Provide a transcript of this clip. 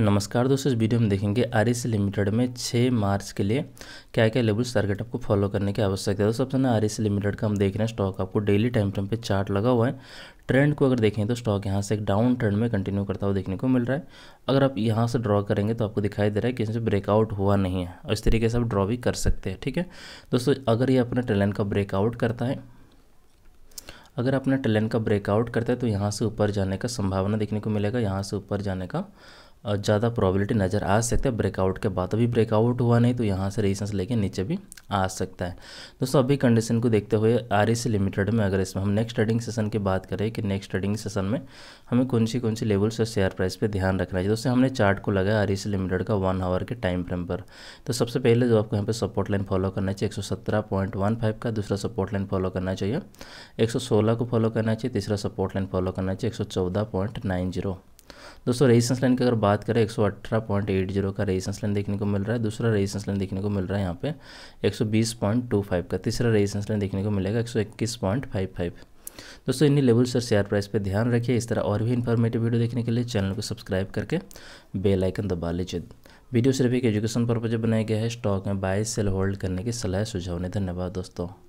नमस्कार दोस्तों इस वीडियो में देखेंगे आर लिमिटेड में 6 मार्च के लिए क्या क्या लेवल्स टारगेट आपको फॉलो करने की आवश्यकता है दोस्तों सबसे ना आर लिमिटेड का हम देख रहे हैं स्टॉक आपको डेली टाइम टाइम पे चार्ट लगा हुआ है ट्रेंड को अगर देखें तो स्टॉक यहाँ से एक डाउन ट्रेंड में कंटिन्यू करता हुआ देखने को मिल रहा है अगर आप यहाँ से ड्रॉ करेंगे तो आपको दिखाई दे रहा है कि इसमें ब्रेकआउट हुआ नहीं है और इस तरीके से आप ड्रॉ भी कर सकते हैं ठीक है दोस्तों अगर ये अपने ट्रेलन का ब्रेकआउट करता है अगर अपने ट्रेलन का ब्रेकआउट करता है तो यहाँ से ऊपर जाने का संभावना देखने को मिलेगा यहाँ से ऊपर जाने का ज़्यादा प्रॉबिलिटी नज़र आ सकता है ब्रेकआउट के बाद अभी ब्रेकआउट हुआ नहीं तो यहाँ से रेजिस्टेंस लेके नीचे भी आ सकता है दोस्तों अभी कंडीशन को देखते हुए आर लिमिटेड e में अगर इसमें हम नेक्स्ट ट्रेडिंग सेशन की बात करें कि नेक्स्ट ट्रेडिंग सेशन में हमें कौन सी कौन सी लेवल से शेयर प्राइस पर ध्यान रखना चाहिए दोस्तों हमने चार्ट को लगाया आर लिमिटेड e का वन आवर के टाइम फ्रेम पर तो सबसे पहले जो आपको यहाँ पर सपोर्ट लाइन फॉलो करना चाहिए एक का दूसरा सपोर्ट लाइन फॉलो करना चाहिए एक को फॉलो करना चाहिए तीसरा सपोर्ट लाइन फॉलो करना चाहिए एक दोस्तों रेजिस्टेंस लाइन की अगर बात करें एक का रेजिस्टेंस लाइन देखने को मिल रहा है दूसरा रेजिस्टेंस लाइन देखने को मिल रहा है यहाँ पे 120.25 का तीसरा रेजिस्टेंस लाइन देखने को मिलेगा 121.55 दोस्तों इन्हीं लेवल से शेयर प्राइस पे ध्यान रखिए इस तरह और भी इन्फॉर्मेटिव वीडियो देखने के लिए चैनल को सब्सक्राइब करके बेल आइकन दबा लीजिए वीडियो सिर्फ एक एजुकेशन पर्पज बनाया गया है स्टॉक में बाय सेल होल्ड करने की सलाह सुझाव ने धन्यवाद दोस्तों